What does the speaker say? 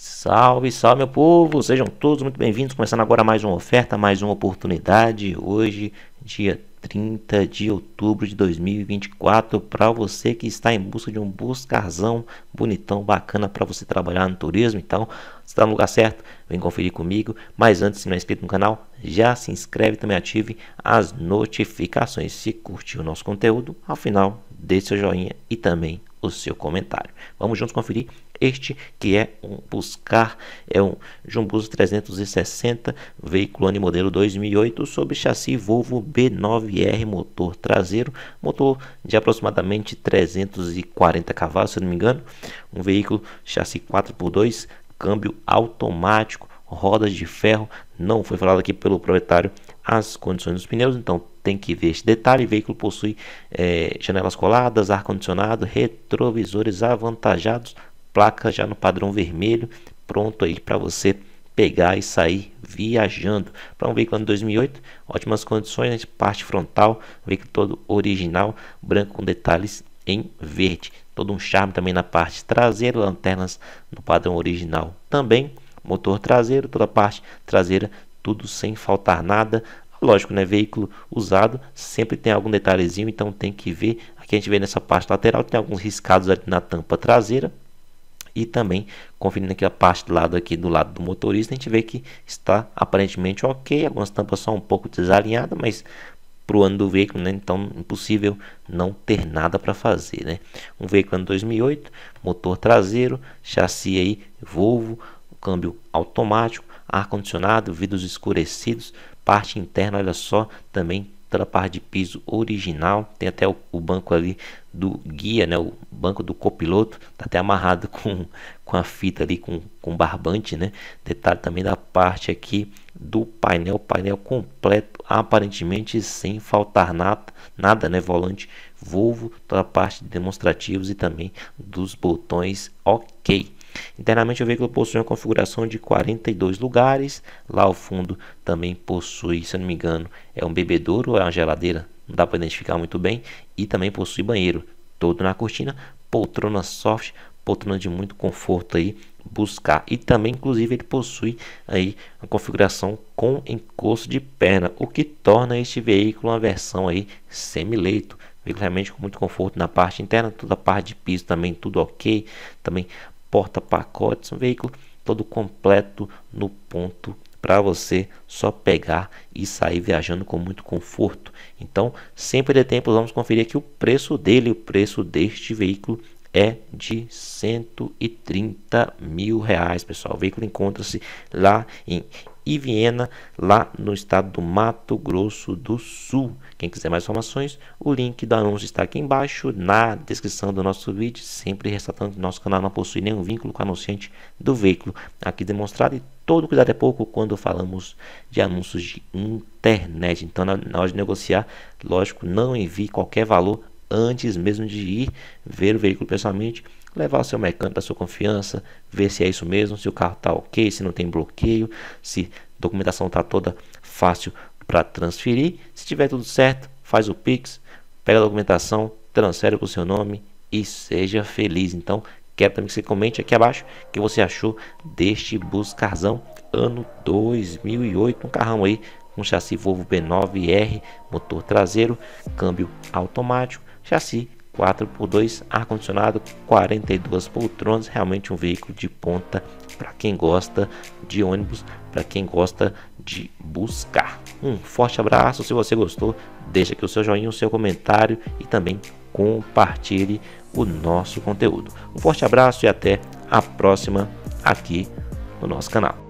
Salve, salve meu povo! Sejam todos muito bem-vindos. Começando agora mais uma oferta, mais uma oportunidade. Hoje, dia 30 de outubro de 2024, para você que está em busca de um buscarzão bonitão, bacana para você trabalhar no turismo. Então, está no lugar certo, vem conferir comigo. Mas antes, se não é inscrito no canal, já se inscreve e também ative as notificações. Se curtiu o nosso conteúdo, ao final, dê seu joinha e também o seu comentário. Vamos juntos conferir este que é um Buscar, é um Jumbuso 360, veículo ano modelo 2008, sob chassi Volvo B9R, motor traseiro, motor de aproximadamente 340 cavalos, se não me engano, um veículo chassi 4x2, câmbio automático, rodas de ferro, não foi falado aqui pelo proprietário as condições dos pneus, então tem que ver este detalhe. O veículo possui é, janelas coladas, ar-condicionado, retrovisores avantajados, placa já no padrão vermelho, pronto aí para você pegar e sair viajando. Para um veículo de 2008, ótimas condições, parte frontal, veículo todo original, branco com detalhes em verde. Todo um charme também na parte traseira, lanternas no padrão original também, motor traseiro, toda a parte traseira, tudo sem faltar nada, Lógico, né? Veículo usado sempre tem algum detalhezinho, então tem que ver. Aqui a gente vê nessa parte lateral, tem alguns riscados na tampa traseira. E também, conferindo aqui a parte do lado aqui do lado do motorista, a gente vê que está aparentemente ok. Algumas tampas são um pouco desalinhadas, mas para o ano do veículo, né? então impossível não ter nada para fazer. Né? Um veículo ano 2008, motor traseiro, chassi aí Volvo, câmbio automático, ar-condicionado, vidros escurecidos, parte interna, olha só, também toda a parte de piso original, tem até o, o banco ali do guia, né, o banco do copiloto, tá até amarrado com, com a fita ali, com, com barbante, né, detalhe também da parte aqui do painel, painel completo, aparentemente sem faltar nada, nada né, volante Volvo, toda a parte de demonstrativos e também dos botões OK. Internamente, o veículo possui uma configuração de 42 lugares. Lá ao fundo também possui, se eu não me engano, é um bebedouro ou é uma geladeira? Não dá para identificar muito bem. E também possui banheiro, todo na cortina, poltrona soft, poltrona de muito conforto aí buscar. E também, inclusive, ele possui aí a configuração com encosto de perna, o que torna este veículo uma versão aí semi-leito. Veículo realmente com muito conforto na parte interna, toda a parte de piso também, tudo ok. Também porta-pacotes, um veículo todo completo no ponto para você só pegar e sair viajando com muito conforto. Então, sem perder tempo, vamos conferir aqui o preço dele. O preço deste veículo é de 130 mil reais, pessoal. O veículo encontra-se lá em e Viena, lá no estado do Mato Grosso do Sul. Quem quiser mais informações, o link do anúncio está aqui embaixo na descrição do nosso vídeo, sempre ressaltando que nosso canal não possui nenhum vínculo com o anunciante do veículo aqui demonstrado e todo cuidado é pouco quando falamos de anúncios de internet. Então, na, na hora de negociar, lógico, não envie qualquer valor antes mesmo de ir ver o veículo pessoalmente levar o seu mecânico da sua confiança, ver se é isso mesmo, se o carro está ok, se não tem bloqueio, se a documentação está toda fácil para transferir. Se tiver tudo certo, faz o Pix, pega a documentação, transfere com o seu nome e seja feliz. Então, quero também que você comente aqui abaixo o que você achou deste Buscarzão ano 2008, um carrão aí com um chassi Volvo B9R, motor traseiro, câmbio automático, chassi 4 por 2, ar-condicionado, 42 poltronas, realmente um veículo de ponta para quem gosta de ônibus, para quem gosta de buscar. Um forte abraço, se você gostou, deixa aqui o seu joinha, o seu comentário e também compartilhe o nosso conteúdo. Um forte abraço e até a próxima aqui no nosso canal.